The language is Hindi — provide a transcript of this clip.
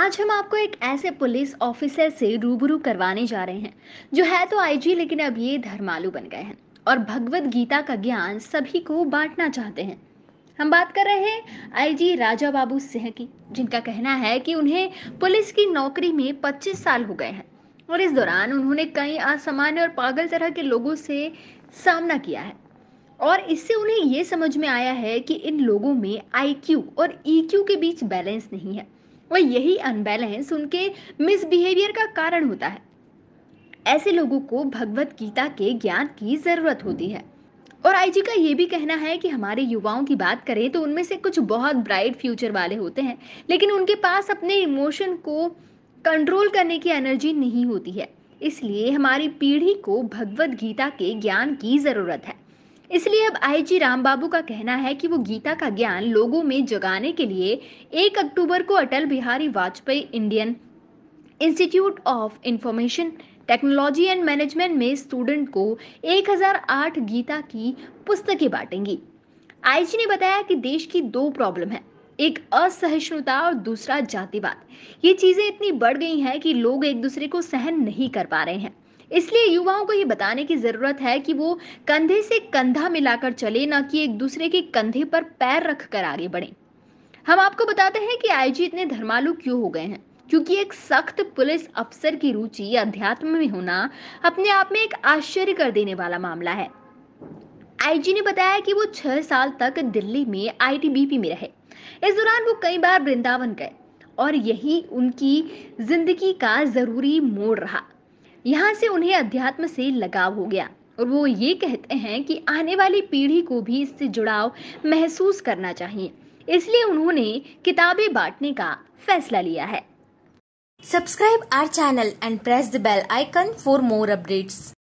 आज हम आपको एक ऐसे पुलिस ऑफिसर से रूबरू करवाने जा रहे हैं जो है तो आईजी लेकिन अब ये धर्मालु बन गए हैं और भगवत गीता का ज्ञान सभी को बांटना चाहते हैं हम बात कर रहे हैं आईजी राजा बाबू सिंह की जिनका कहना है कि उन्हें पुलिस की नौकरी में 25 साल हो गए हैं और इस दौरान उन्होंने कई असामान्य और पागल तरह के लोगों से सामना किया है और इससे उन्हें ये समझ में आया है कि इन लोगों में आईक्यू और ईक्यू e के बीच बैलेंस नहीं है और यही अनबैलेंस उनके मिसबिहेवियर का कारण होता है ऐसे लोगों को भगवत गीता के ज्ञान की जरूरत होती है और आईजी का ये भी कहना है कि हमारे युवाओं की बात करें तो उनमें से कुछ बहुत ब्राइट फ्यूचर वाले होते हैं लेकिन उनके पास अपने इमोशन को कंट्रोल करने की एनर्जी नहीं होती है इसलिए हमारी पीढ़ी को भगवत गीता के ज्ञान की ज़रूरत है इसलिए अब आईजी रामबाबू का कहना है कि वो गीता का ज्ञान लोगों में जगाने के लिए 1 अक्टूबर को Atal Bihari Vajpayee Indian institute of information technology and management में स्टूडेंट को 1008 गीता की पुस्तकें बांटेंगी आईजी ने बताया कि देश की दो प्रॉब्लम है एक असहिष्णुता और दूसरा जातिवाद ये चीजें इतनी बढ़ गई हैं कि लोग एक दूसरे को सहन नहीं कर पा रहे हैं इसलिए युवाओं को ये बताने की ज़रूरत है कि वो कंधे से कंधा मिलाकर चले ना कि एक दूसरे के कंधे पर पैर रख कर आगे बढ़ें हम आपको बताते हैं कि आईजी इतने धर्मालु क्यों हो गए हैं क्योंकि एक सख्त पुलिस अफसर की रुचि अध्यात्म में होना अपने आप में एक आश्चर्य कर देने वाला मामला है आईजी ने बताया कि वो छह साल तक दिल्ली में आईटीबीपी में रहे इस दौरान वो कई बार वृंदावन गए और यही उनकी जिंदगी का जरूरी मोड़ रहा यहाँ से उन्हें अध्यात्म से लगाव हो गया और वो ये कहते हैं कि आने वाली पीढ़ी को भी इससे जुड़ाव महसूस करना चाहिए इसलिए उन्होंने किताबें बांटने का फैसला लिया है subscribe our channel and press the bell icon for more updates